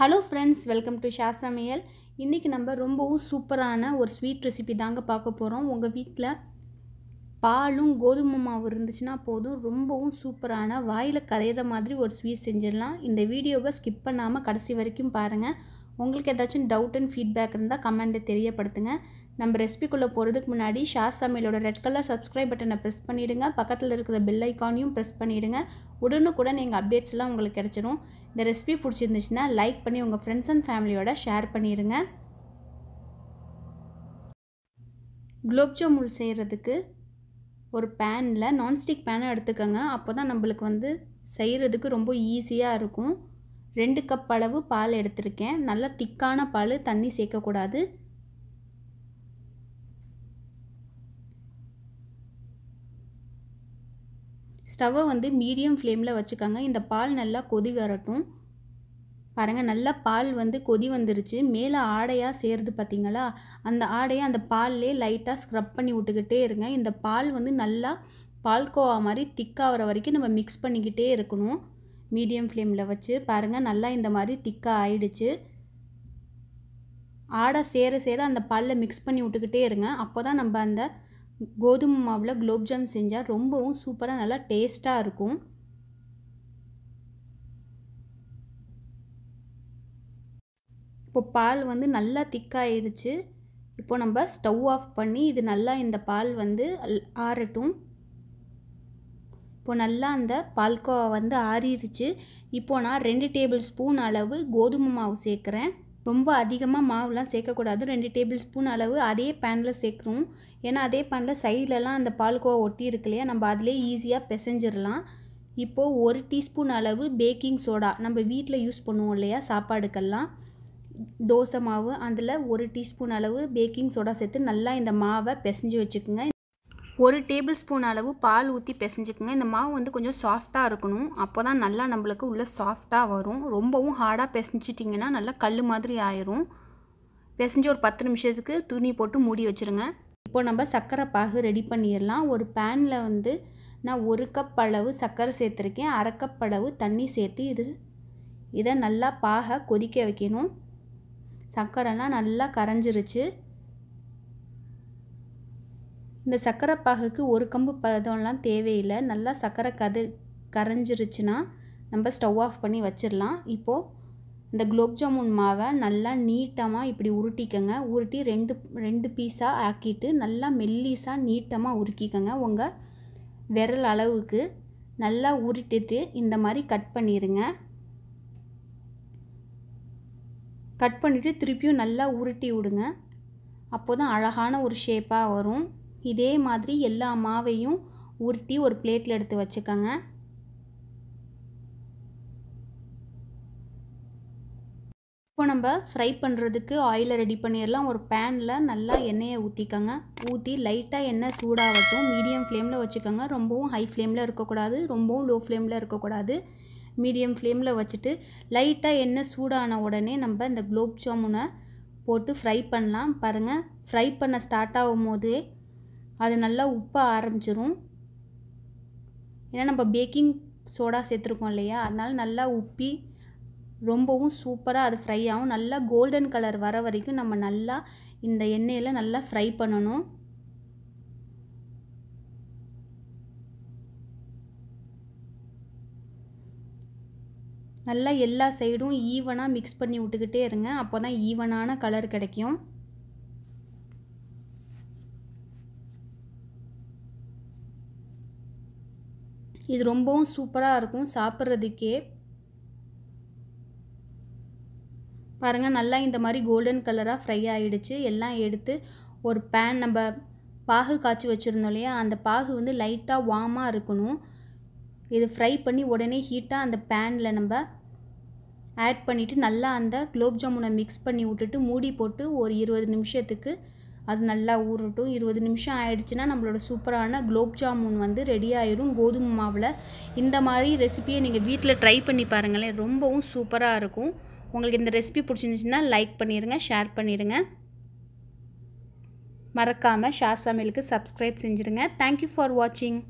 hello friends welcome to ஷா சமையல் இன்றைக்கி நம்ம ரொம்பவும் சூப்பரான ஒரு ஸ்வீட் ரெசிபி தாங்க பார்க்க போகிறோம் உங்கள் வீட்டில் பாலும் கோதுமை மாவு இருந்துச்சுன்னா போதும் ரொம்பவும் சூப்பரான வாயில் கரையிற மாதிரி ஒரு ஸ்வீட் செஞ்சிடலாம் இந்த வீடியோவை ஸ்கிப் பண்ணாமல் கடைசி வரைக்கும் பாருங்கள் உங்களுக்கு ஏதாச்சும் டவுட் அண்ட் ஃபீட்பேக் இருந்தால் கமெண்ட்டை தெரியப்படுத்துங்க நம்ம ரெசிபிக்குள்ளே போகிறதுக்கு முன்னாடி ஷா சமையலோட ரெட் கலர் சப்ஸ்கிரைப் பட்டனை ப்ரெஸ் பண்ணிவிடுங்க பக்கத்தில் இருக்கிற பெல் ஐக்கானையும் ப்ரெஸ் பண்ணிவிடுங்க உடனுக்குடன் எங்கள் அப்டேட்ஸ்லாம் உங்களுக்கு கிடச்சிரும் இந்த ரெசிபி பிடிச்சிருந்துச்சுன்னா லைக் பண்ணி உங்கள் ஃப்ரெண்ட்ஸ் அண்ட் ஃபேமிலியோட ஷேர் பண்ணிடுங்க குலோப் ஜாமுன் செய்கிறதுக்கு ஒரு பேனில் நான்ஸ்டிக் பேனை எடுத்துக்கோங்க அப்போ தான் நம்மளுக்கு வந்து செய்கிறதுக்கு ரொம்ப ஈஸியாக இருக்கும் ரெண்டு கப் அளவு பால் எடுத்திருக்கேன் நல்லா திக்கான பால் தண்ணி சேர்க்கக்கூடாது ஸ்டவ்வை வந்து மீடியம் ஃப்ளேமில் வச்சுக்கோங்க இந்த பால் நல்லா கொதி வரட்டும் பாருங்கள் நல்லா பால் வந்து கொதி வந்துருச்சு மேலே ஆடையாக சேருது பார்த்தீங்களா அந்த ஆடையை அந்த பால்லே லைட்டாக ஸ்க்ரப் பண்ணி விட்டுக்கிட்டே இருங்க இந்த பால் வந்து நல்லா பால்கோவா மாதிரி திக்காகிற வரைக்கும் நம்ம மிக்ஸ் பண்ணிக்கிட்டே இருக்கணும் மீடியம் ஃப்ளேமில் வச்சு பாருங்கள் நல்லா இந்த மாதிரி திக்காக ஆயிடுச்சு ஆடை சேர சேர அந்த பாலில் மிக்ஸ் பண்ணி விட்டுக்கிட்டே இருங்க அப்போ தான் நம்ம அந்த கோதுமை மாவில் குலோப்ஜாம் செஞ்சால் ரொம்பவும் சூப்பராக நல்லா டேஸ்ட்டாக இருக்கும் இப்போ பால் வந்து நல்லா திக்காயிடுச்சு இப்போ நம்ம ஸ்டவ் ஆஃப் பண்ணி இது நல்லா இந்த பால் வந்து ஆறட்டும் இப்போ நல்லா அந்த பால்கோவா வந்து ஆறிடுச்சு இப்போ நான் ரெண்டு டேபிள் ஸ்பூன் அளவு கோதுமை மாவு சேர்க்குறேன் ரொம்ப அதிகமாக மாவுலாம் சேர்க்கக்கூடாது ரெண்டு டேபிள் ஸ்பூன் அளவு அதே பேனில் சேர்க்குறோம் ஏன்னா அதே பேனில் சைட்லலாம் அந்த பால்கோவா ஒட்டி இருக்கு இல்லையா நம்ம அதிலே ஈஸியாக பிசைஞ்சிடலாம் இப்போது ஒரு டீஸ்பூன் அளவு பேக்கிங் சோடா நம்ம வீட்டில் யூஸ் பண்ணுவோம் இல்லையா சாப்பாடுக்கெல்லாம் தோசை மாவு அதில் ஒரு டீஸ்பூன் அளவு பேக்கிங் சோடா சேர்த்து நல்லா இந்த மாவை பிசைஞ்சு வச்சுக்கோங்க ஒரு டேபிள் ஸ்பூன் அளவு பால் ஊற்றி பிசைஞ்சிக்கோங்க இந்த மாவு வந்து கொஞ்சம் சாஃப்டாக இருக்கணும் அப்போ தான் நல்லா நம்மளுக்கு உள்ளே சாஃப்டாக வரும் ரொம்பவும் ஹார்டாக பிசைஞ்சிட்டிங்கன்னா நல்லா கல் மாதிரி ஆயிரும் பிசைஞ்சி ஒரு பத்து நிமிஷத்துக்கு துணி போட்டு மூடி வச்சுருங்க இப்போ நம்ம சர்க்கரை பாகு ரெடி பண்ணிடலாம் ஒரு பேனில் வந்து நான் ஒரு கப் அளவு சர்க்கரை சேர்த்துருக்கேன் அரை கப் அளவு தண்ணி சேர்த்து இது இதை நல்லா பாகை கொதிக்க வைக்கணும் சர்க்கரைலாம் நல்லா கரைஞ்சிருச்சு இந்த சர்க்கரை பாகுக்கு ஒரு கம்பு பதம்லாம் தேவையில்லை நல்லா சர்க்கரை கதை கரைஞ்சிருச்சுன்னா நம்ம ஸ்டவ் ஆஃப் பண்ணி வச்சிடலாம் இப்போது இந்த குலோப் ஜாமுன் மாவை நல்லா நீட்டமாக இப்படி உருட்டிக்கங்க உருட்டி ரெண்டு ரெண்டு பீஸாக ஆக்கிட்டு நல்லா மெல்லீஸாக நீட்டமாக உருக்கிக்கங்க உங்கள் விரல் அளவுக்கு நல்லா உருட்டிட்டு இந்த மாதிரி கட் பண்ணிடுங்க கட் பண்ணிவிட்டு திருப்பியும் நல்லா உருட்டி விடுங்க அப்போ தான் அழகான ஒரு ஷேப்பாக வரும் இதே மாதிரி எல்லா மாவையும் உருட்டி ஒரு பிளேட்டில் எடுத்து வச்சுக்கோங்க இப்போ நம்ம ஃப்ரை பண்ணுறதுக்கு ஆயிலை ரெடி பண்ணிடலாம் ஒரு பேனில் நல்லா எண்ணெயை ஊற்றிக்கோங்க ஊற்றி லைட்டாக எண்ணெய் சூடாகட்டும் மீடியம் ஃப்ளேமில் வச்சுக்கோங்க ரொம்பவும் ஹை ஃப்ளேமில் இருக்கக்கூடாது ரொம்பவும் லோ ஃப்ளேமில் இருக்கக்கூடாது மீடியம் ஃப்ளேமில் வச்சுட்டு லைட்டாக எண்ணெய் சூடான உடனே நம்ம இந்த குலோப் ஜாமுனை போட்டு ஃப்ரை பண்ணலாம் பாருங்கள் ஃப்ரை பண்ண ஸ்டார்ட் ஆகும் போதே அது நல்லா உப்ப ஆரம்பிச்சிடும் ஏன்னா நம்ம பேக்கிங் சோடா சேர்த்துருக்கோம் இல்லையா அதனால் நல்லா உப்பி ரொம்பவும் சூப்பராக அது ஃப்ரை ஆகும் நல்லா கோல்டன் கலர் வர வரைக்கும் நம்ம நல்லா இந்த எண்ணெயில் நல்லா ஃப்ரை பண்ணணும் நல்லா எல்லா சைடும் ஈவனாக மிக்ஸ் பண்ணி விட்டுக்கிட்டே இருங்க அப்போ தான் ஈவனான கலர் கிடைக்கும் இது ரொம்பவும் சூப்பராக இருக்கும் சாப்பிட்றதுக்கே பாருங்கள் நல்லா இந்த மாதிரி கோல்டன் கலராக ஃப்ரை ஆகிடுச்சு எல்லாம் எடுத்து ஒரு பேன் நம்ம பாகு காய்ச்சி வச்சுருந்தோம் இல்லையா அந்த பாகு வந்து லைட்டாக வார்மாக இருக்கணும் இது ஃப்ரை பண்ணி உடனே ஹீட்டாக அந்த பேனில் நம்ம ஆட் பண்ணிவிட்டு நல்லா அந்த குலோப் ஜாமுனை மிக்ஸ் பண்ணி விட்டுட்டு மூடி போட்டு ஒரு இருபது நிமிஷத்துக்கு அது நல்லா ஊறட்டும் இருபது நிமிஷம் ஆயிடுச்சுன்னா நம்மளோட சூப்பரான குலோப் ஜாமுன் வந்து ரெடி ஆயிடும் கோதுமை மாவில் இந்த மாதிரி ரெசிபியை நீங்கள் வீட்டில் ட்ரை பண்ணி பாருங்களேன் ரொம்பவும் சூப்பராக இருக்கும் உங்களுக்கு இந்த ரெசிபி பிடிச்சிருந்துச்சின்னா லைக் பண்ணிடுங்க ஷேர் பண்ணிடுங்க மறக்காமல் ஷார் சமையலுக்கு சப்ஸ்கிரைப் செஞ்சுருங்க தேங்க்யூ ஃபார் வாட்சிங்